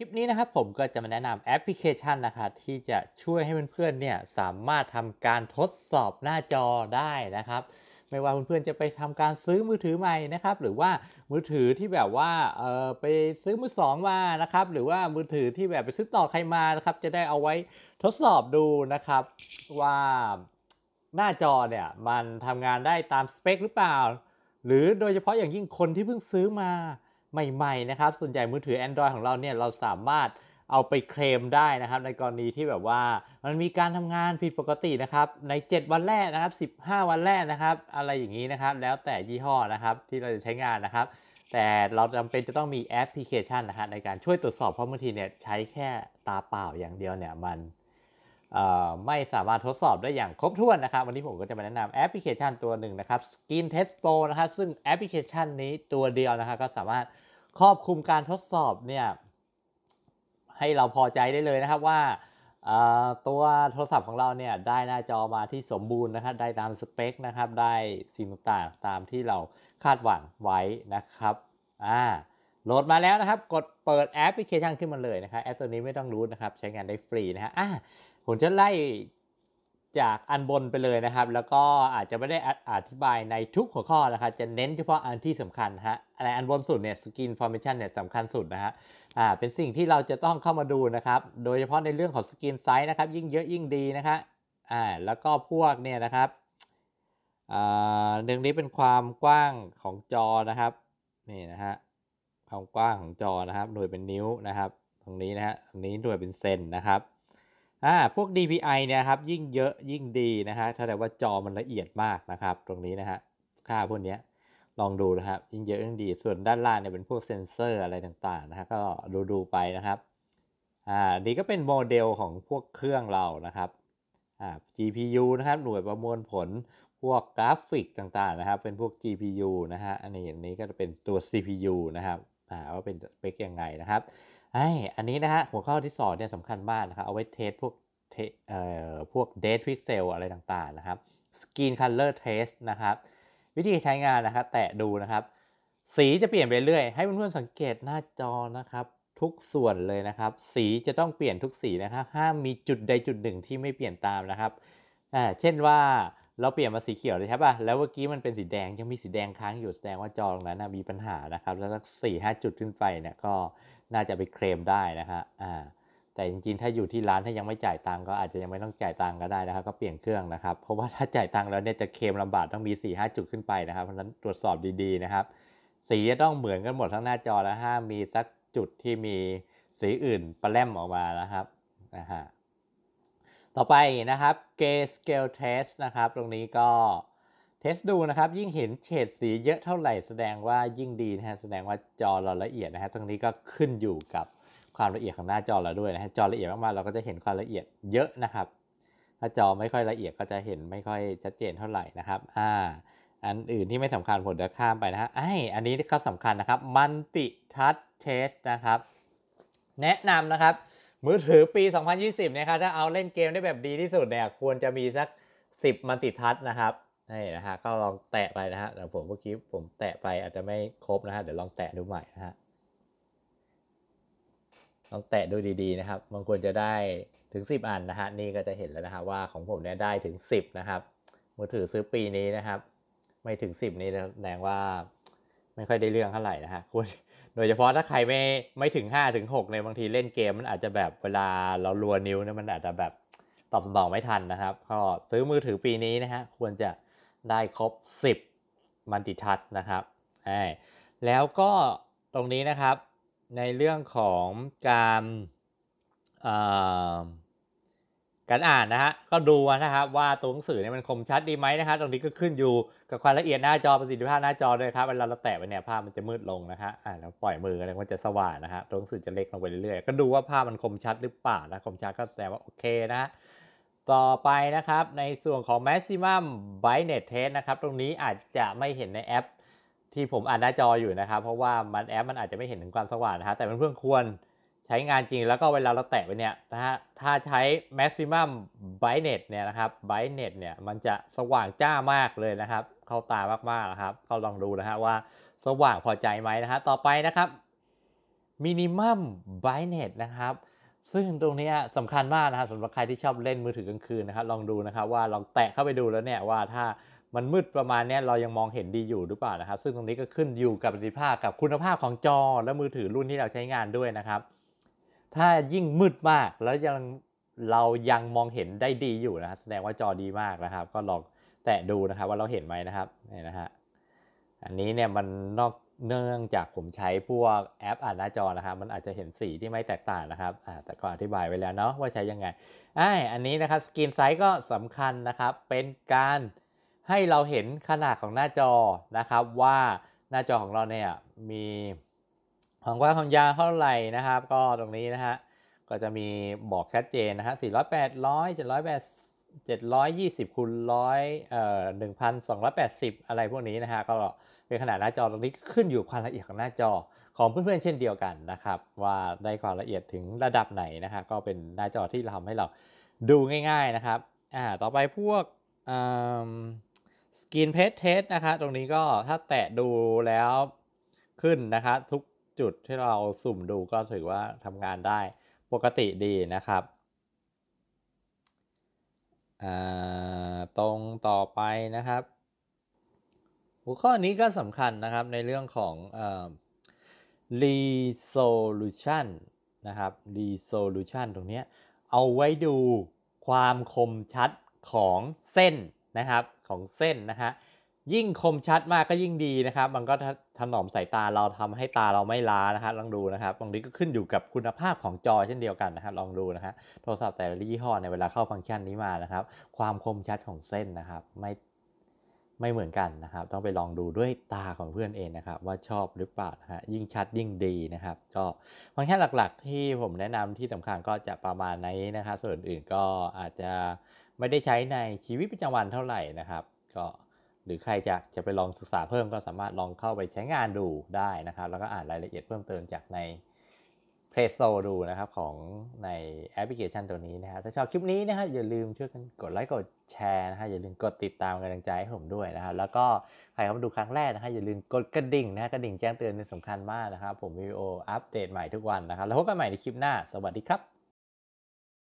คลิปนี้นะครับผมก็จะมาแนะนำแอปพลิเคชันนะครับที่จะช่วยให้เพื่อนๆเนี่ยสามารถทำการทดสอบหน้าจอได้นะครับ ไม่ว่าเพื่อนๆจะไปทำการซื้อมือถือใหม่นะครับ หรือว่ามือถือที่แบบว่าเออไปซื้อมือสองมานะครับหรือว่ามือถือที่แบบไปซื้อต่อใครมานะครับจะได้เอาไว้ทดสอบดูนะครับว่าหน้าจอเนี่ยมันทำงานได้ตามสเปค หรือเปล่า หรือโดยเฉพาะอย่างยิ่งคนที่เพิ่งซื้อมาใหม่ๆนะครับ ส่วนใหญ่มือถือ Android ของเราเนี่ยเราสามารถเอาไปเคลมได้นะครับ ในกรณีที่แบบว่ามันมีการทำงานผิดปกตินะครับใน 7 วันแรกนะครับ15 วันแรกนะครับ อะไรอย่างนี้นะครับ แล้วแต่ยี่ห้อนะครับที่เราจะใช้งานนะครับ แต่เราจำเป็นจะต้องมีแอปพลิเคชันนะฮะในการช่วยตรวจสอบเพราะบางทีเนี่ยใช้แค่ตาเปล่าอย่างเดียวเนี่ยมันไม่สามารถทดสอบได้อย่างครบถ้วนนะครับ วันนี้ผมก็จะมาแนะนำแอปพลิเคชันตัวหนึ่งนะครับ Skin Test Pro นะครับ ซึ่งแอปพลิเคชันนี้ตัวเดียวนะครับก็สามารถครอบคลุมการทดสอบเนี่ยให้เราพอใจได้เลยนะครับว่า ตัวโทรศัพท์ของเราเนี่ยได้หน้าจอมาที่สมบูรณ์นะครับ ได้ตามสเปคนะครับได้สิ่งต่างๆตามที่เราคาดหวังไว้นะครับอ่าโหลดมาแล้วนะครับ กดเปิดแอปพลิเคชันขึ้นมาเลยนะครับแอปตัวนี้ไม่ต้องรู้นะครับใช้งานได้ฟรีนะฮะอ่าผมจะไล่จากอันบนไปเลยนะครับ แล้วก็อาจจะไม่ได้อธิบายในทุกหัวข้อนะครับ จะเน้นเฉพาะอันที่สำคัญฮะ อะไรอันบนสุดเนี่ยสกินฟอร์เมชันเนี่ยสำคัญสุดนะฮะ อ่า เป็นสิ่งที่เราจะต้องเข้ามาดูนะครับ โดยเฉพาะในเรื่องของสกินไซส์นะครับ ยิ่งเยอะยิ่งดีนะฮะ อ่า แล้วก็พวกเนี่ยนะครับอ่าเรื่องนี้เป็นความกว้างของจอนะครับ นี่นะฮะ ความกว้างของจอนะครับหน่วยเป็นนิ้วนะครับ ตรงนี้นะฮะตรงนี้หน่วยเป็นเซนนะครับอ่าพวก DPI เนี่ยครับยิ่งเยอะยิ่งดีนะฮะถ้าแต่ว่าจอมันละเอียดมากนะครับ ตรงนี้นะฮะค่าพวกนี้ลองดูนะครับยิ่งเยอะยิ่งดีส่วนด้านล่างเนี่ยเป็นพวกเซนเซอร์อะไรต่างๆนะฮะก็ดูดูไปนะครับอ่าดีก็เป็นโมเดลของพวกเครื่องเรานะครับอ่า GPU นะครับหน่วยประมวลผลพวกกราฟิกต่างๆนะครับ เป็นพวก GPU นะฮะอันนี้อันนี้ก็จะเป็นตัว CPU นะครับอ่าว่าเป็นสเปคยังไงนะครับไออันนี้นะฮะหัวข้อที่สอนเนี่ยสำคัญมากนะครับ เอาไว้เทสพวกเอ่อ พวกเดทพิกเซลอะไรต่างๆนะครับ สกิีนคัลเลอร์เทสนะครับ วิธีใช้งานนะครับ แตะดูนะครับ สีจะเปลี่ยนไปเรื่อย ให้เพื่อนๆสังเกตหน้าจอนะครับ ทุกส่วนเลยนะครับ สีจะต้องเปลี่ยนทุกสีนะครับ ห้ามมีจุดใดจุดหนึ่งที่ไม่เปลี่ยนตามนะครับ อ่า เช่นว่าเราเปลี่ยนมาสีเขียวเลยใช่ป่ะ แล้วเมื่อกี้มันเป็นสีแดง ยังมีสีแดงค้างอยู่แสดงว่าจอตรงนั้นนะมีปัญหานะครับ แล้วสักสี่ห้าจุดขึ้นไปเนี่ยก็น่าจะไปเคลมได้นะฮะอ่า แต่จริงๆ ถ้าอยู่ที่ร้าน ถ้ายังไม่จ่ายตังก็อาจจะยังไม่ต้องจ่ายตังก็ได้นะครับ ก็เปลี่ยนเครื่องนะครับ เพราะว่าถ้าจ่ายตังแล้วเนี่ยจะเคลมลำบาก ต้องมี4ี่ห้าจุดขึ้นไปนะครับ เพราะฉะนั้นตรวจสอบดีๆนะครับ สีจะต้องเหมือนกันหมดทั้งหน้าจอแล้วห้ามีสักจุดที่มีสีอื่นปลาแลมออกมานะครับนะฮะต่อไปนะครับ g ก a y Scale Test นะครับ ตรงนี้ก็ เทสดูนะครับ ยิ่งเห็นเฉดสีเยอะเท่าไหร่แสดงว่ายิ่งดีนะฮะแสดงว่าจอเราละเอียดนะฮะตรงนี้ก็ขึ้นอยู่กับความละเอียดของหน้าจอเราด้วยนะฮะจอละเอียดมากๆเราก็จะเห็นความละเอียดเยอะนะครับ ถ้าจอไม่ค่อยละเอียดก็จะเห็นไม่ค่อยชัดเจนเท่าไหร่นะครับอ่าอันอื่นที่ไม่สำคัญผมเดี๋ยวข้ามไปนะฮะไออันนี้ก็สำคัญนะครับมันติทัชเทสนะครับ แนะนำนะครับมือถือปี 2020นะครับถ้าเอาเล่นเกมได้แบบดีที่สุดเนี่ยควรจะมีสัก 10 มันติทัชนะครับนี่นะฮะก็ลองแตะไปนะฮะแต่ผมเมื่อกี้ผมแตะไปอาจจะไม่ครบนะฮะเดี๋ยวลองแตะดูใหม่นะฮะลองแตะดูดีๆนะครับมันควรจะได้ถึง 10 อันนะฮะนี่ก็จะเห็นแล้วนะฮะว่าของผมเนี่ยได้ถึง 10 นะครับ มือถือซื้อปีนี้นะครับ ไม่ถึง 10 นี่แสดงว่าไม่ค่อยได้เรื่องเท่าไหร่นะฮะควรโดยเฉพาะถ้าใครไม่ไม่ถึง 5 ถึง 6 ในบางทีเล่นเกมมันอาจจะแบบเวลาเราลัวนิ้วเนี่ยมันอาจจะแบบตอบสนองไม่ทันนะครับก็ซื้อมือถือปีนี้นะฮะควรจะได้ครบ 10 มันติทัชนะครับ แล้วก็ตรงนี้นะครับในเรื่องของการการอ่านนะฮะ ก็ดูนะครับว่าตัวหนังสือเนี่ยมันคมชัดดีไหมนะครับตรงนี้ก็ขึ้นอยู่กับความละเอียดหน้าจอประสิทธิภาพหน้าจอด้วยครับ เวลาเราแตะไปเนี่ยภาพมันจะมืดลงนะฮะอ่านแล้วปล่อยมืออะไรมันจะสว่างนะฮะตัวหนังสือจะเล็กลงไปเรื่อยๆก็ดูว่าภาพมันคมชัดหรือเปล่านะคมชัดก็แสดงว่าโอเคนะต่อไปนะครับในส่วนของ maximum brightness test นะครับตรงนี้อาจจะไม่เห็นในแอปที่ผมอ่านหน้าจออยู่นะครับเพราะว่ามันแอปมันอาจจะไม่เห็นถึงความสว่างนะฮะแต่เพื่อควรใช้งานจริง แล้วก็เวลาเราแตะไปเนี่ยนะฮะถ้าใช้ maximum brightness เนี่ยนะครับ brightness เนี่ยมันจะสว่างจ้ามากเลยนะครับ เข้าตามากๆนะครับก็ลองดูนะฮะว่าสว่างพอใจไหมนะฮะต่อไปนะครับ minimum brightness นะครับ ซึ่งตรงนี้สำคัญมากนะฮะสำหรับใครที่ชอบเล่นมือถือกลางคืนนะครับลองดูนะครับว่าลองแตะเข้าไปดูแล้วเนี่ยว่าถ้ามันมืดประมาณนี้เรายังมองเห็นดีอยู่หรือเปล่านะครับ ซึ่งตรงนี้ก็ขึ้นอยู่กับประสิทธิภาพกับคุณภาพของจอ และมือถือรุ่นที่เราใช้งานด้วยนะครับถ้ายิ่งมืดมาก แล้วยังเรายังมองเห็นได้ดีอยู่นะแสดงว่าจอดีมากนะครับ ก็ลองแตะดูนะครับว่าเราเห็นไหมนะครับนี่นะฮะอันนี้เนี่ยมันนอกเนื่องจากผมใช้พวกแอป อ่านหน้าจอนะครับ มันอาจจะเห็นสีที่ไม่แตกต่างนะครับแต่ก็อธิบายไว้แล้วเนาะว่าใช้ยังไงออันนี้นะครับสกรีนไซส์ก็สำคัญนะครับเป็นการให้เราเห็นขนาดของหน้าจอนะครับว่าหน้าจอของเราเนี่ยมีความกว้างความยาวเท่าไหร่นะครับก็ตรงนี้นะฮะก็จะมีบอกชัดเจนนะฮะ4 0ร้0 0 7 0่720คูณ100เอ่อ1,280อะไรพวกนี้นะฮะก็เป็นขนาดหน้าจอตรงนี้ขึ้นอยู่ความละเอียดของหน้าจอของเพื่อนๆเช่นเดียวกันนะครับว่าได้ความละเอียดถึงระดับไหนนะฮะก็เป็นหน้าจอที่ทำให้เราดูง่ายๆนะครับอ่าต่อไปพวกสกินเพจเทสนะครับตรงนี้ก็ถ้าแตะดูแล้วขึ้นนะครับทุกจุดที่เราสุ่มดูก็ถือว่าทำงานได้ปกติดีนะครับ ตรงต่อไปนะครับ หัวข้อนี้ก็สำคัญนะครับในเรื่องของ resolution นะครับ resolution ตรงนี้เอาไว้ดูความคมชัดของเส้นนะครับของเส้นนะฮะยิ่งคมชัดมากก็ยิ่งดีนะครับ มันก็ถนอมสายตาเราทำให้ตาเราไม่ล้านะครับลองดูนะครับบางทีก็ขึ้นอยู่กับคุณภาพของจอเช่นเดียวกันนะครับลองดูนะฮะโทรศัพท์แต่ละยี่ห้อในเวลาเข้าฟังก์ชันนี้มานะครับ ความคมชัดของเส้นนะครับไม่ไม่เหมือนกันนะครับ ต้องไปลองดูด้วยตาของเพื่อนเองนะครับ ว่าชอบหรือเปล่านะฮะยิ่งชัดยิ่งดีนะครับ ก็ฟังก์ชันหลักๆ ที่ผมแนะนำที่สำคัญก็จะประมาณนี้นะครับส่วนอื่นก็อาจจะไม่ได้ใช้ในชีวิตประจำวันเท่าไหร่นะครับ ก็หรือใครจะจะไปลองศึกษาเพิ่มก็สามารถลองเข้าไปใช้งานดูได้นะครับแล้วก็อ่านรายละเอียดเพิ่มเติมจากใน p พ a y s โ o ดูนะครับของในแอปพลิเคชันตัวนี้นะครับถ้าชอบคลิปนี้นะครับอย่าลืมช่วยกันกดไลค์กดแชร์นะฮะอย่าลืมกดติดตามกำลังใจให้ผมด้วยนะครับแล้วก็ใครเข้ามาดูครั้งแรกนะฮะอย่าลืมกดกระดิ่งนะฮะกระดิ่งแจ้งเตือนเป็นสำคัญมากนะครับผมวิดีโออัปเดตใหม่ทุกวันนะครับแล้วพบกันใหม่ในคลิปหน้าสวัสดีครับ